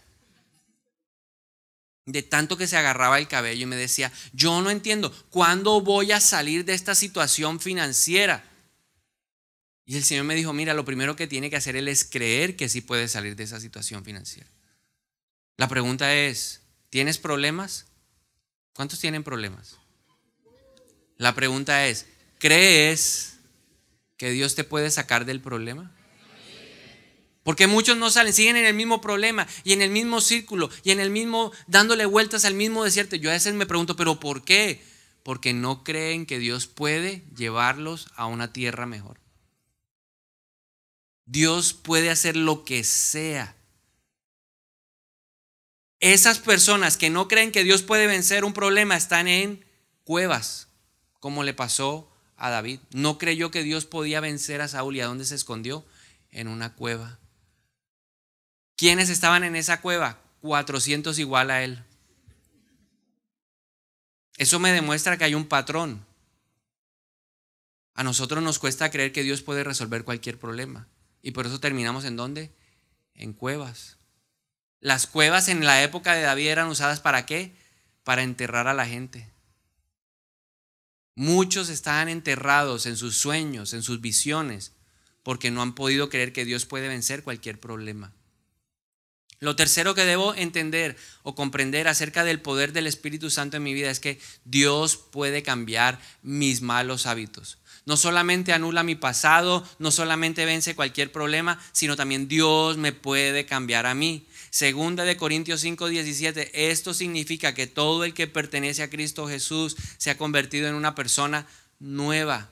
De tanto que se agarraba el cabello y me decía, yo no entiendo, ¿cuándo voy a salir de esta situación financiera? Y el Señor me dijo, mira, lo primero que tiene que hacer Él es creer que sí puede salir de esa situación financiera. La pregunta es, ¿tienes problemas? ¿Cuántos tienen problemas? La pregunta es, ¿crees que Dios te puede sacar del problema? Porque muchos no salen, siguen en el mismo problema y en el mismo círculo y en el mismo, dándole vueltas al mismo desierto. Yo a veces me pregunto, ¿pero por qué? Porque no creen que Dios puede llevarlos a una tierra mejor. Dios puede hacer lo que sea. Esas personas que no creen que Dios puede vencer un problema están en cuevas, como le pasó a David. No creyó que Dios podía vencer a Saúl y a dónde se escondió? En una cueva. ¿Quiénes estaban en esa cueva? 400 igual a él. Eso me demuestra que hay un patrón. A nosotros nos cuesta creer que Dios puede resolver cualquier problema. Y por eso terminamos en dónde? En cuevas. Las cuevas en la época de David eran usadas para qué? Para enterrar a la gente. Muchos estaban enterrados en sus sueños, en sus visiones, porque no han podido creer que Dios puede vencer cualquier problema. Lo tercero que debo entender o comprender acerca del poder del Espíritu Santo en mi vida es que Dios puede cambiar mis malos hábitos. No solamente anula mi pasado, no solamente vence cualquier problema, sino también Dios me puede cambiar a mí. Segunda de Corintios 5.17 esto significa que todo el que pertenece a Cristo Jesús se ha convertido en una persona nueva.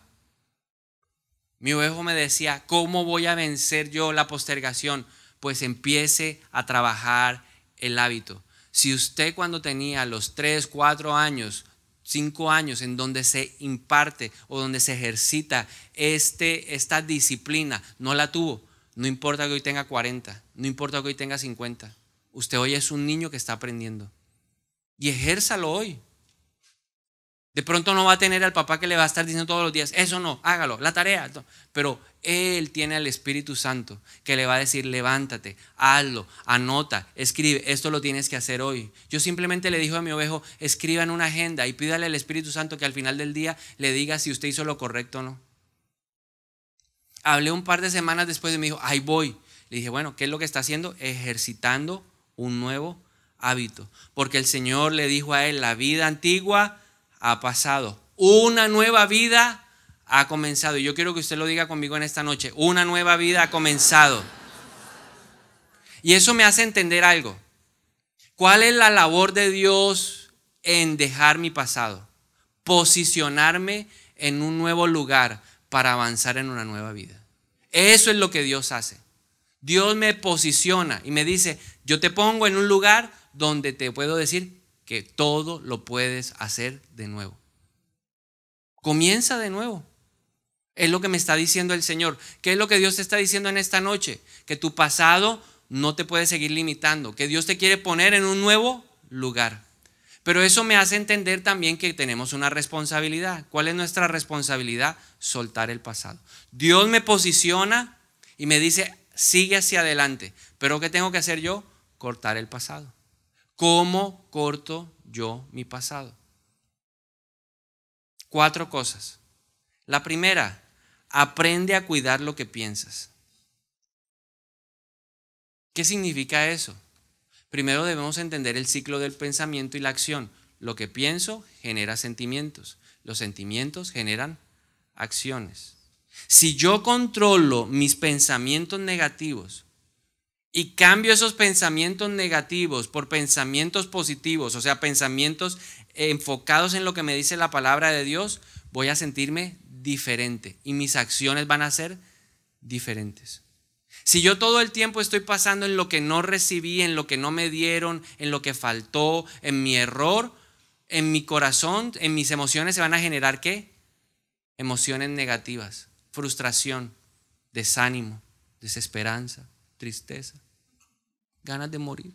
Mi ovejo me decía, ¿cómo voy a vencer yo la postergación? pues empiece a trabajar el hábito. Si usted cuando tenía los 3, 4 años, 5 años en donde se imparte o donde se ejercita este, esta disciplina, no la tuvo, no importa que hoy tenga 40, no importa que hoy tenga 50, usted hoy es un niño que está aprendiendo. Y ejérzalo hoy. De pronto no va a tener al papá que le va a estar diciendo todos los días, eso no, hágalo, la tarea. Pero él tiene al Espíritu Santo que le va a decir, levántate, hazlo, anota, escribe, esto lo tienes que hacer hoy. Yo simplemente le dijo a mi ovejo, escriba en una agenda y pídale al Espíritu Santo que al final del día le diga si usted hizo lo correcto o no. Hablé un par de semanas después de me dijo, ahí voy. Le dije, bueno, ¿qué es lo que está haciendo? Ejercitando un nuevo hábito. Porque el Señor le dijo a él, la vida antigua ha pasado. Una nueva vida ha comenzado. Yo quiero que usted lo diga conmigo en esta noche. Una nueva vida ha comenzado. Y eso me hace entender algo. ¿Cuál es la labor de Dios en dejar mi pasado? Posicionarme en un nuevo lugar para avanzar en una nueva vida. Eso es lo que Dios hace. Dios me posiciona y me dice, yo te pongo en un lugar donde te puedo decir, que todo lo puedes hacer de nuevo. Comienza de nuevo. Es lo que me está diciendo el Señor. ¿Qué es lo que Dios te está diciendo en esta noche? Que tu pasado no te puede seguir limitando, que Dios te quiere poner en un nuevo lugar. Pero eso me hace entender también que tenemos una responsabilidad. ¿Cuál es nuestra responsabilidad? Soltar el pasado. Dios me posiciona y me dice, sigue hacia adelante. Pero ¿qué tengo que hacer yo? Cortar el pasado. ¿Cómo corto yo mi pasado? Cuatro cosas. La primera, aprende a cuidar lo que piensas. ¿Qué significa eso? Primero debemos entender el ciclo del pensamiento y la acción. Lo que pienso genera sentimientos. Los sentimientos generan acciones. Si yo controlo mis pensamientos negativos, y cambio esos pensamientos negativos por pensamientos positivos, o sea, pensamientos enfocados en lo que me dice la palabra de Dios, voy a sentirme diferente y mis acciones van a ser diferentes. Si yo todo el tiempo estoy pasando en lo que no recibí, en lo que no me dieron, en lo que faltó, en mi error, en mi corazón, en mis emociones se van a generar qué? Emociones negativas, frustración, desánimo, desesperanza tristeza, ganas de morir.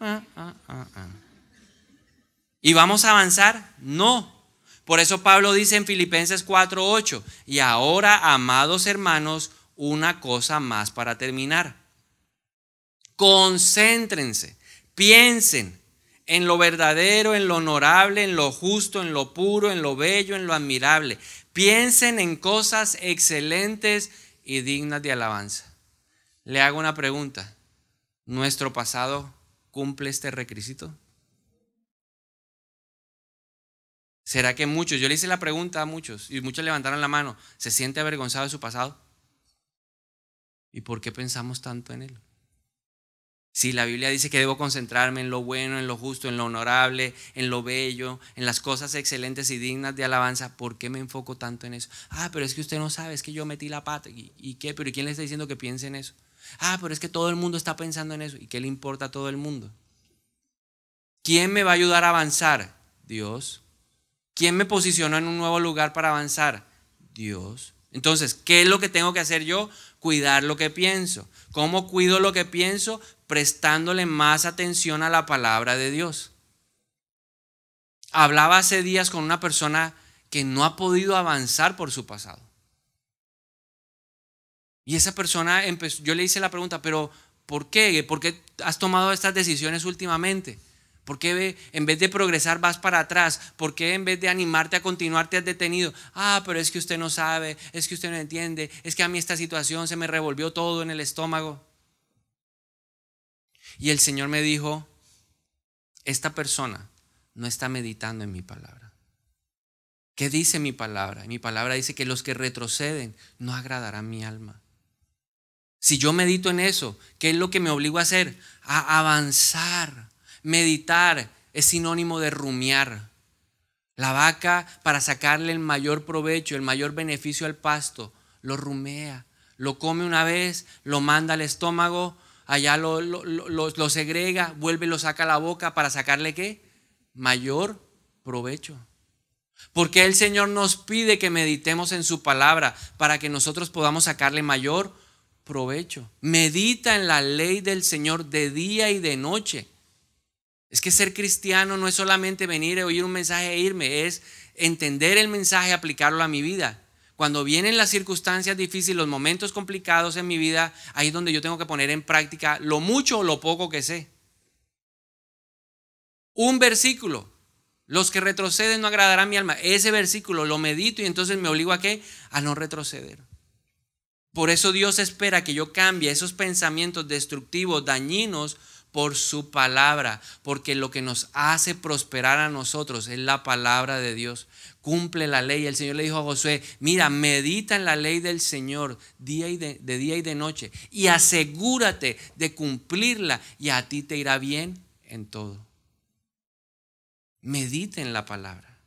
Ah, ah, ah, ¿Y vamos a avanzar? No. Por eso Pablo dice en Filipenses 4:8, y ahora, amados hermanos, una cosa más para terminar. Concéntrense, piensen en lo verdadero, en lo honorable, en lo justo, en lo puro, en lo bello, en lo admirable. Piensen en cosas excelentes y dignas de alabanza. Le hago una pregunta. ¿Nuestro pasado cumple este requisito? ¿Será que muchos, yo le hice la pregunta a muchos y muchos levantaron la mano, ¿se siente avergonzado de su pasado? ¿Y por qué pensamos tanto en él? Si la Biblia dice que debo concentrarme en lo bueno, en lo justo, en lo honorable, en lo bello, en las cosas excelentes y dignas de alabanza, ¿por qué me enfoco tanto en eso? Ah, pero es que usted no sabe, es que yo metí la pata. ¿Y, qué? ¿Pero quién le está diciendo que piense en eso? ah, pero es que todo el mundo está pensando en eso. ¿Y qué le importa a todo el mundo? ¿Quién me va a ayudar a avanzar? Dios. ¿Quién me posicionó en un nuevo lugar para avanzar? Dios. Entonces, ¿qué es lo que tengo que hacer yo? Cuidar lo que pienso. ¿Cómo cuido lo que pienso? Prestándole más atención a la palabra de Dios. Hablaba hace días con una persona que no ha podido avanzar por su pasado. Y esa persona yo le hice la pregunta, pero ¿por qué? ¿Por qué has tomado estas decisiones últimamente? ¿Por qué en vez de progresar vas para atrás? ¿Por qué en vez de animarte a continuar te has detenido? Ah, pero es que usted no sabe, es que usted no entiende, es que a mí esta situación se me revolvió todo en el estómago. Y el Señor me dijo, esta persona no está meditando en mi palabra. ¿Qué dice mi palabra? Mi palabra dice que los que retroceden no agradarán mi alma. Si yo medito en eso, ¿qué es lo que me obligo a hacer? A avanzar. Meditar es sinónimo de rumiar. La vaca, para sacarle el mayor provecho, el mayor beneficio al pasto, lo rumea, lo come una vez, lo manda al estómago, allá lo, lo, segrega, vuelve y lo saca a la boca para sacarle qué? Mayor provecho. Porque el Señor nos pide que meditemos en su palabra para que nosotros podamos sacarle mayor provecho. Medita en la ley del Señor de día y de noche. Es que ser cristiano no es solamente venir a oír un mensaje e irme, es entender el mensaje, aplicarlo a mi vida. Cuando vienen las circunstancias difíciles, los momentos complicados en mi vida, ahí es donde yo tengo que poner en práctica lo mucho o lo poco que sé. Un versículo, los que retroceden no agradarán mi alma. Ese versículo lo medito y entonces me obligo a qué? A no retroceder. Por eso Dios espera que yo cambie esos pensamientos destructivos, dañinos, por su palabra, porque lo que nos hace prosperar a nosotros es la palabra de Dios. Cumple la ley. El Señor le dijo a Josué, mira, medita en la ley del Señor día y de, día y de noche y asegúrate de cumplirla y a ti te irá bien en todo. Medita en la palabra.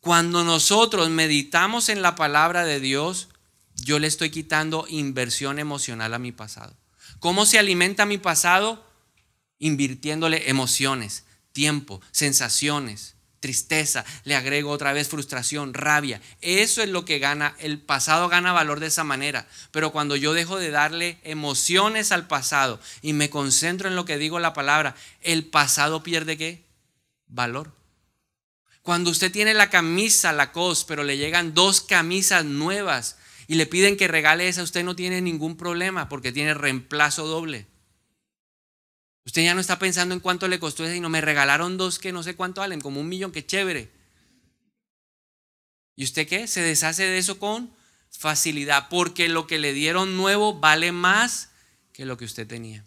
Cuando nosotros meditamos en la palabra de Dios, yo le estoy quitando inversión emocional a mi pasado. ¿Cómo se alimenta mi pasado? Invirtiéndole emociones, tiempo, sensaciones, tristeza, le agrego otra vez frustración, rabia. Eso es lo que gana, el pasado gana valor de esa manera, pero cuando yo dejo de darle emociones al pasado y me concentro en lo que digo la palabra, el pasado pierde qué? Valor. Cuando usted tiene la camisa, la cos, pero le llegan dos camisas nuevas, y le piden que regale esa, usted no tiene ningún problema porque tiene reemplazo doble. Usted ya no está pensando en cuánto le costó esa, sino me regalaron dos que no sé cuánto valen, como un millón, que chévere. ¿Y usted qué? Se deshace de eso con facilidad, porque lo que le dieron nuevo vale más que lo que usted tenía.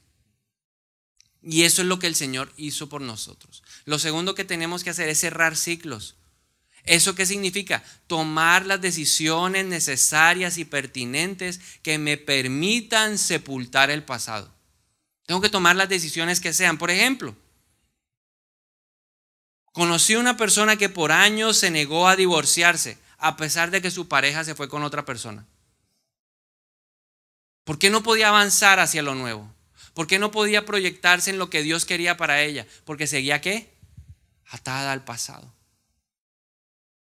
Y eso es lo que el Señor hizo por nosotros. Lo segundo que tenemos que hacer es cerrar ciclos. ¿Eso qué significa? Tomar las decisiones necesarias y pertinentes que me permitan sepultar el pasado. Tengo que tomar las decisiones que sean. Por ejemplo, conocí una persona que por años se negó a divorciarse a pesar de que su pareja se fue con otra persona. ¿Por qué no podía avanzar hacia lo nuevo? ¿Por qué no podía proyectarse en lo que Dios quería para ella? Porque seguía qué? Atada al pasado.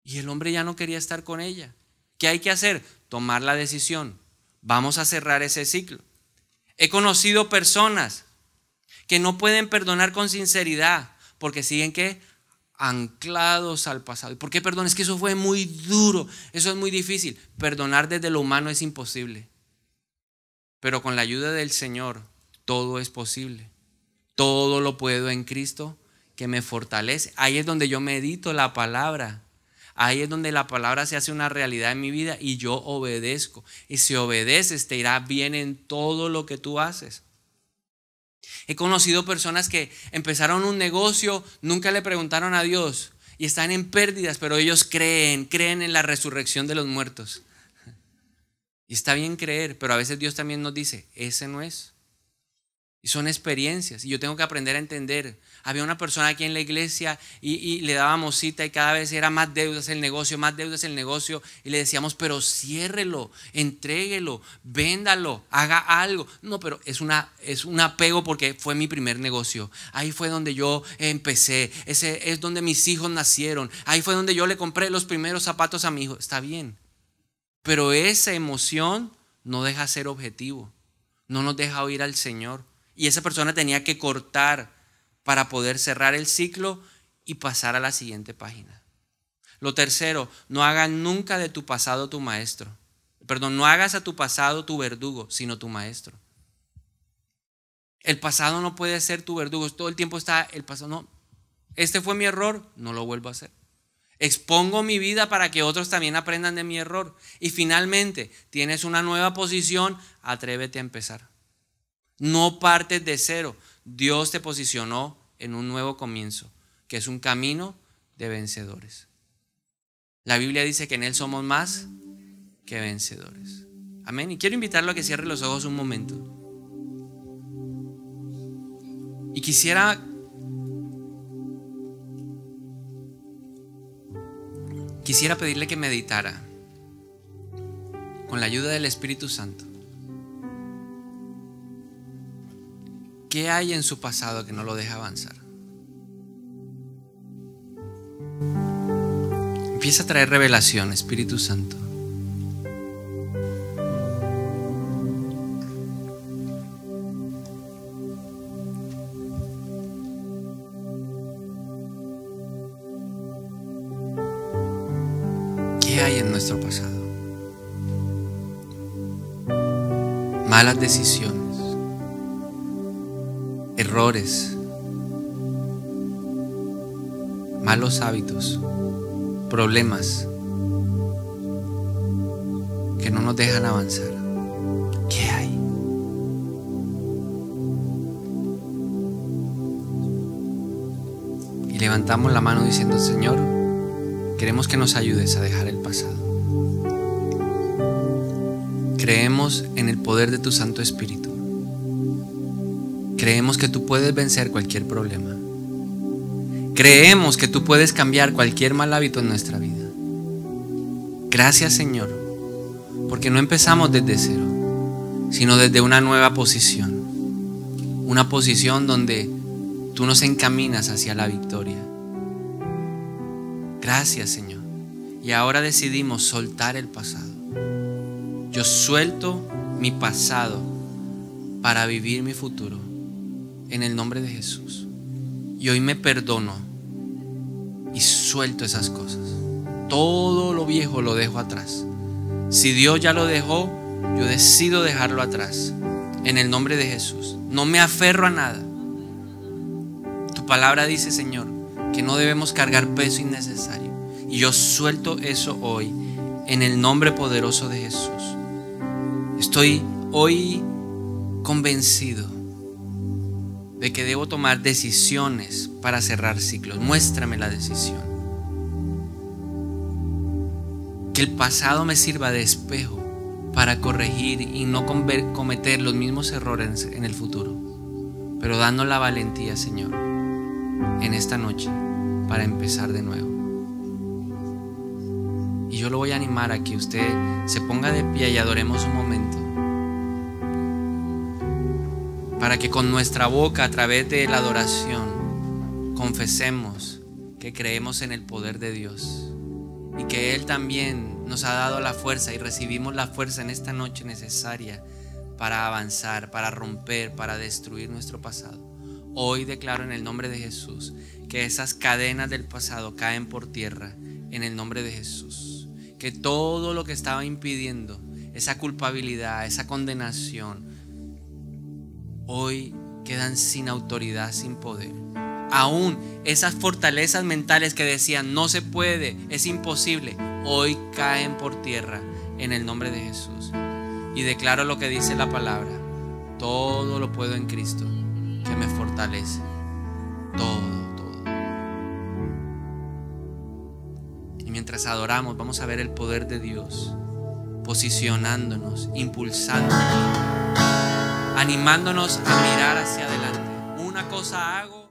Y el hombre ya no quería estar con ella. ¿Qué hay que hacer? Tomar la decisión. Vamos a cerrar ese ciclo. He conocido personas que no pueden perdonar con sinceridad porque siguen que anclados al pasado. ¿Y por qué perdón? Es que eso fue muy duro, eso es muy difícil. Perdonar desde lo humano es imposible. Pero con la ayuda del Señor todo es posible. Todo lo puedo en Cristo que me fortalece. Ahí es donde yo medito la palabra Ahí es donde la palabra se hace una realidad en mi vida y yo obedezco. Y si obedeces, te irá bien en todo lo que tú haces. He conocido personas que empezaron un negocio, nunca le preguntaron a Dios y están en pérdidas, pero ellos creen, creen en la resurrección de los muertos. Y está bien creer, pero a veces Dios también nos dice, ese no es. Y son experiencias. Y yo tengo que aprender a entender. Había una persona aquí en la iglesia y, le dábamos cita y cada vez era más deudas el negocio, más deudas el negocio. Y le decíamos, pero ciérrelo, entréguelo, véndalo, haga algo. No, pero es, una, es un apego porque fue mi primer negocio. Ahí fue donde yo empecé. Ese es donde mis hijos nacieron. Ahí fue donde yo le compré los primeros zapatos a mi hijo. Está bien. Pero esa emoción no deja ser objetivo. No nos deja oír al Señor. Y esa persona tenía que cortar para poder cerrar el ciclo y pasar a la siguiente página. Lo tercero, no hagas nunca de tu pasado tu maestro. Perdón, no hagas a tu pasado tu verdugo, sino tu maestro. El pasado no puede ser tu verdugo. Todo el tiempo está el pasado. No, este fue mi error, no lo vuelvo a hacer. Expongo mi vida para que otros también aprendan de mi error. Y finalmente, tienes una nueva posición, atrévete a empezar. No partes de cero. Dios te posicionó en un nuevo comienzo, que es un camino de vencedores. La Biblia dice que en Él somos más que vencedores. Amén. Y quiero invitarlo a que cierre los ojos un momento. Y quisiera quisiera pedirle que meditara con la ayuda del Espíritu Santo ¿Qué hay en su pasado que no lo deja avanzar? Empieza a traer revelación, Espíritu Santo. ¿Qué hay en nuestro pasado? Malas decisiones errores, malos hábitos, problemas que no nos dejan avanzar. ¿Qué hay? Y levantamos la mano diciendo, Señor, queremos que nos ayudes a dejar el pasado. Creemos en el poder de tu Santo Espíritu Creemos que tú puedes vencer cualquier problema. Creemos que tú puedes cambiar cualquier mal hábito en nuestra vida. Gracias Señor, porque no empezamos desde cero, sino desde una nueva posición. Una posición donde tú nos encaminas hacia la victoria. Gracias Señor. Y ahora decidimos soltar el pasado. Yo suelto mi pasado para vivir mi futuro en el nombre de Jesús. Y hoy me perdono y suelto esas cosas. Todo lo viejo lo dejo atrás. Si Dios ya lo dejó, yo decido dejarlo atrás. En el nombre de Jesús. No me aferro a nada. Tu palabra dice, Señor, que no debemos cargar peso innecesario. Y yo suelto eso hoy en el nombre poderoso de Jesús. Estoy hoy convencido de que debo tomar decisiones para cerrar ciclos. Muéstrame la decisión. Que el pasado me sirva de espejo para corregir y no cometer los mismos errores en el futuro. Pero dándole la valentía, Señor, en esta noche para empezar de nuevo. Y yo lo voy a animar a que usted se ponga de pie y adoremos un momento. para que con nuestra boca, a través de la adoración, confesemos que creemos en el poder de Dios y que Él también nos ha dado la fuerza y recibimos la fuerza en esta noche necesaria para avanzar, para romper, para destruir nuestro pasado. Hoy declaro en el nombre de Jesús que esas cadenas del pasado caen por tierra en el nombre de Jesús. Que todo lo que estaba impidiendo, esa culpabilidad, esa condenación, hoy quedan sin autoridad, sin poder. Aún esas fortalezas mentales que decían no se puede, es imposible, hoy caen por tierra en el nombre de Jesús. Y declaro lo que dice la palabra. Todo lo puedo en Cristo que me fortalece. Todo, todo. Y mientras adoramos, vamos a ver el poder de Dios posicionándonos, impulsándonos animándonos a mirar hacia adelante. Una cosa hago.